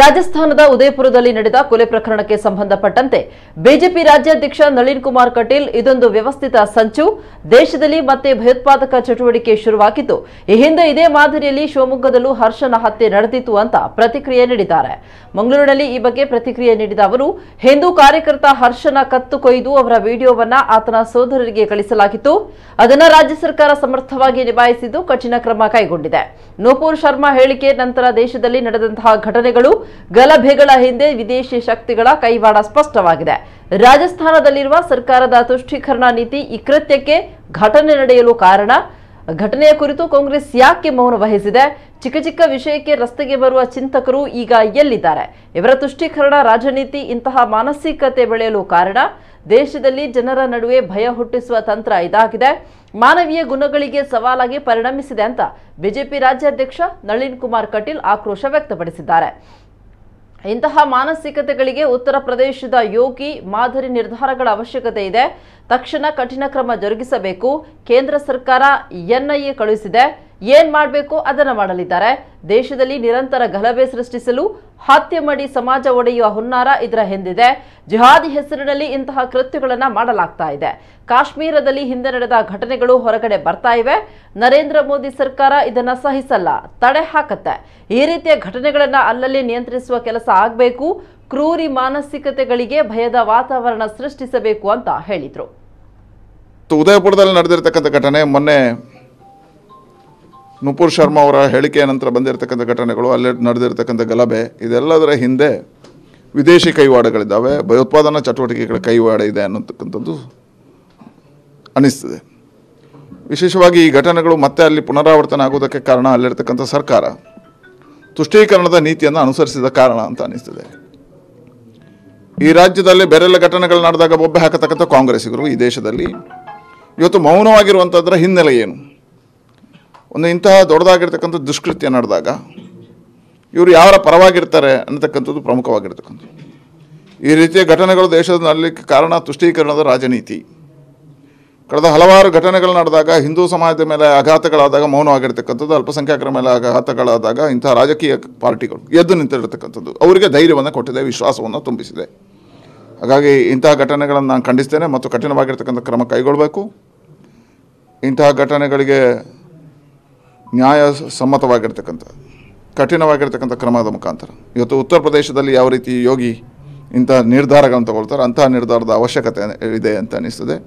ರಾಜಸ್ಥಾನದ ಉದಯಪುರದಲ್ಲಿ ನಡೆದ ಕೊಲೆ ಪ್ರಕರಣಕ್ಕೆ ಸಂಬಂಧಪಟ್ಟಂತೆ ಬಿಜೆಪಿ ರಾಜ್ಯಾಧ್ಯಕ್ಷ ನಳಿನ್ ಕುಮಾರ್ ಕಟೀಲ್ ಇದೊಂದು ವ್ಯವಸ್ಥಿತ ಸಂಚು ದೇಶದಲ್ಲಿ ಮತ್ತೆ ಭಯೋತ್ಪಾದಕ ಚಟುವಟಿಕೆ ಶುರುವಾಗಿತ್ತು ಈ ಹಿಂದೆ ಇದೇ ಮಾದರಿಯಲ್ಲಿ ಶಿವಮೊಗ್ಗದಲ್ಲೂ ಹರ್ಷನ ಹತ್ಯೆ ನಡೆದಿತ್ತು ಅಂತ ಪ್ರತಿಕ್ರಿಯೆ ನೀಡಿದ್ದಾರೆ ಮಂಗಳೂರಿನಲ್ಲಿ ಈ ಬಗ್ಗೆ ಪ್ರತಿಕ್ರಿಯೆ ನೀಡಿದ ಅವರು ಹಿಂದೂ ಕಾರ್ಯಕರ್ತ ಹರ್ಷನ ಕತ್ತು ಕೊಯ್ದು ಅವರ ವಿಡಿಯೋವನ್ನು ಆತನ ಸೋದರರಿಗೆ ಕಳಿಸಲಾಗಿತ್ತು ಅದನ್ನು ರಾಜ್ಯ ಸರ್ಕಾರ ಸಮರ್ಥವಾಗಿ ನಿಭಾಯಿಸಿದ್ದು ಕಠಿಣ ಕ್ರಮ ಕೈಗೊಂಡಿದೆ ನೂಪುರ್ ಶರ್ಮಾ ಹೇಳಿಕೆ ನಂತರ ದೇಶದಲ್ಲಿ ನಡೆದಂತಹ ಘಟನೆಗಳು ಗಲಭೆಗಳ ಹಿಂದೆ ವಿದೇಶಿ ಶಕ್ತಿಗಳ ಕೈವಾಡ ಸ್ಪಷ್ಟವಾಗಿದೆ ರಾಜಸ್ಥಾನದಲ್ಲಿರುವ ಸರ್ಕಾರದ ತುಷ್ಟೀಕರಣ ನೀತಿ ಈ ಕೃತ್ಯಕ್ಕೆ ಘಟನೆ ನಡೆಯಲು ಕಾರಣ ಘಟನೆಯ ಕುರಿತು ಕಾಂಗ್ರೆಸ್ ಯಾಕೆ ಮೌನ ವಹಿಸಿದೆ ಚಿಕ್ಕ ಚಿಕ್ಕ ವಿಷಯಕ್ಕೆ ರಸ್ತೆಗೆ ಬರುವ ಚಿಂತಕರು ಈಗ ಎಲ್ಲಿದ್ದಾರೆ ಇವರ ತುಷ್ಟೀಕರಣ ರಾಜನೀತಿ ಇಂತಹ ಮಾನಸಿಕತೆ ಬೆಳೆಯಲು ಕಾರಣ ದೇಶದಲ್ಲಿ ಜನರ ನಡುವೆ ಭಯ ಹುಟ್ಟಿಸುವ ತಂತ್ರ ಇದಾಗಿದೆ ಮಾನವೀಯ ಗುಣಗಳಿಗೆ ಸವಾಲಾಗಿ ಪರಿಣಮಿಸಿದೆ ಅಂತ ಬಿಜೆಪಿ ರಾಜ್ಯಾಧ್ಯಕ್ಷ ನಳಿನ್ ಕುಮಾರ್ ಕಟೀಲ್ ಆಕ್ರೋಶ ವ್ಯಕ್ತಪಡಿಸಿದ್ದಾರೆ ಇಂತಹ ಮಾನಸಿಕತೆಗಳಿಗೆ ಉತ್ತರ ಪ್ರದೇಶದ ಯೋಗಿ ಮಾದರಿ ನಿರ್ಧಾರಗಳ ಅವಶ್ಯಕತೆ ಇದೆ ತಕ್ಷಣ ಕಠಿಣ ಕ್ರಮ ಜರುಗಿಸಬೇಕು ಕೇಂದ್ರ ಸರ್ಕಾರ ಎನ್ಐಎ ಕಳುಹಿಸಿದೆ ಏನ್ ಮಾಡಬೇಕು ಅದನ್ನ ಮಾಡಲಿದ್ದಾರೆ ದೇಶದಲ್ಲಿ ನಿರಂತರ ಗಲಭೆ ಸೃಷ್ಟಿಸಲು ಹತ್ಯೆ ಮಾಡಿ ಸಮಾಜ ಒಡೆಯುವ ಹುನ್ನಾರ ಇದರ ಹಿಂದಿದೆ ಜಿಹಾದಿ ಹೆಸರಿನಲ್ಲಿ ಇಂತಹ ಕೃತ್ಯಗಳನ್ನು ಮಾಡಲಾಗ್ತಾ ಇದೆ ಕಾಶ್ಮೀರದಲ್ಲಿ ಹಿಂದೆ ನಡೆದ ಘಟನೆಗಳು ಹೊರಗಡೆ ಬರ್ತಾ ಇವೆ ನರೇಂದ್ರ ಮೋದಿ ಸರ್ಕಾರ ಇದನ್ನ ಸಹಿಸಲ್ಲ ತಡೆ ಹಾಕತ್ತೆ ಈ ರೀತಿಯ ಘಟನೆಗಳನ್ನ ಅಲ್ಲಲ್ಲಿ ನಿಯಂತ್ರಿಸುವ ಕೆಲಸ ಆಗಬೇಕು ಕ್ರೂರಿ ಮಾನಸಿಕತೆಗಳಿಗೆ ಭಯದ ವಾತಾವರಣ ಸೃಷ್ಟಿಸಬೇಕು ಅಂತ ಹೇಳಿದರು ಉದಯಪುರದಲ್ಲಿ ನಡೆದಿರತಕ್ಕಂಥ ಘಟನೆ ಮೊನ್ನೆ ನುಪುರ್ ಶರ್ಮಾ ಅವರ ಹೇಳಿಕೆಯ ನಂತರ ಬಂದಿರತಕ್ಕಂಥ ಘಟನೆಗಳು ಅಲ್ಲಿ ನಡೆದಿರತಕ್ಕಂಥ ಗಲಭೆ ಇದೆಲ್ಲದರ ಹಿಂದೆ ವಿದೇಶಿ ಕೈವಾಡಗಳಿದ್ದಾವೆ ಭಯೋತ್ಪಾದನಾ ಚಟುವಟಿಕೆಗಳ ಕೈವಾಡ ಇದೆ ಅನ್ನತಕ್ಕಂಥದ್ದು ಅನ್ನಿಸ್ತದೆ ವಿಶೇಷವಾಗಿ ಈ ಘಟನೆಗಳು ಮತ್ತೆ ಅಲ್ಲಿ ಪುನರಾವರ್ತನೆ ಆಗೋದಕ್ಕೆ ಕಾರಣ ಅಲ್ಲಿರ್ತಕ್ಕಂಥ ಸರ್ಕಾರ ತುಷ್ಟೀಕರಣದ ನೀತಿಯನ್ನು ಅನುಸರಿಸಿದ ಕಾರಣ ಅಂತ ಅನ್ನಿಸ್ತದೆ ಈ ರಾಜ್ಯದಲ್ಲಿ ಬೇರೆಲ್ಲ ಘಟನೆಗಳು ನಡೆದಾಗ ಬೊಬ್ಬೆ ಹಾಕತಕ್ಕಂಥ ಕಾಂಗ್ರೆಸ್ಸಿಗರು ಈ ದೇಶದಲ್ಲಿ ಇವತ್ತು ಮೌನವಾಗಿರುವಂಥದ್ರ ಹಿನ್ನೆಲೆ ಏನು ಒಂದು ಇಂತಹ ದೊಡ್ಡದಾಗಿರ್ತಕ್ಕಂಥ ದುಷ್ಕೃತ್ಯ ನಡೆದಾಗ ಇವರು ಯಾರ ಪರವಾಗಿರ್ತಾರೆ ಅನ್ನತಕ್ಕಂಥದ್ದು ಪ್ರಮುಖವಾಗಿರ್ತಕ್ಕಂಥದ್ದು ಈ ರೀತಿಯ ಘಟನೆಗಳು ದೇಶದ ನಡಲಿಕ್ಕೆ ಕಾರಣ ತುಷ್ಟೀಕರಣದ ರಾಜನೀತಿ ಕಳೆದ ಹಲವಾರು ಘಟನೆಗಳು ನಡೆದಾಗ ಹಿಂದೂ ಸಮಾಜದ ಮೇಲೆ ಆಘಾತಗಳಾದಾಗ ಮೌನವಾಗಿರ್ತಕ್ಕಂಥದ್ದು ಅಲ್ಪಸಂಖ್ಯಾತರ ಮೇಲೆ ಆಘಾತಗಳಾದಾಗ ಇಂತಹ ರಾಜಕೀಯ ಪಾರ್ಟಿಗಳು ಎದ್ದು ನಿಂತಿರತಕ್ಕಂಥದ್ದು ಅವರಿಗೆ ಧೈರ್ಯವನ್ನು ಕೊಟ್ಟಿದೆ ವಿಶ್ವಾಸವನ್ನು ತುಂಬಿಸಿದೆ ಹಾಗಾಗಿ ಇಂತಹ ಘಟನೆಗಳನ್ನು ನಾನು ಖಂಡಿಸ್ತೇನೆ ಮತ್ತು ಕಠಿಣವಾಗಿರ್ತಕ್ಕಂಥ ಕ್ರಮ ಕೈಗೊಳ್ಳಬೇಕು ಇಂತಹ ಘಟನೆಗಳಿಗೆ ನ್ಯಾಯ ಸಮ್ಮತವಾಗಿರ್ತಕ್ಕಂಥ ಕಠಿಣವಾಗಿರ್ತಕ್ಕಂಥ ಕ್ರಮದ ಮುಖಾಂತರ ಇವತ್ತು ಉತ್ತರ ಪ್ರದೇಶದಲ್ಲಿ ಯಾವ ರೀತಿ ಯೋಗಿ ಇಂಥ ನಿರ್ಧಾರಗಳನ್ನು ತಗೊಳ್ತಾರೆ ಅಂತಹ ನಿರ್ಧಾರದ ಅವಶ್ಯಕತೆ ಇದೆ ಅಂತ ಅನ್ನಿಸ್ತದೆ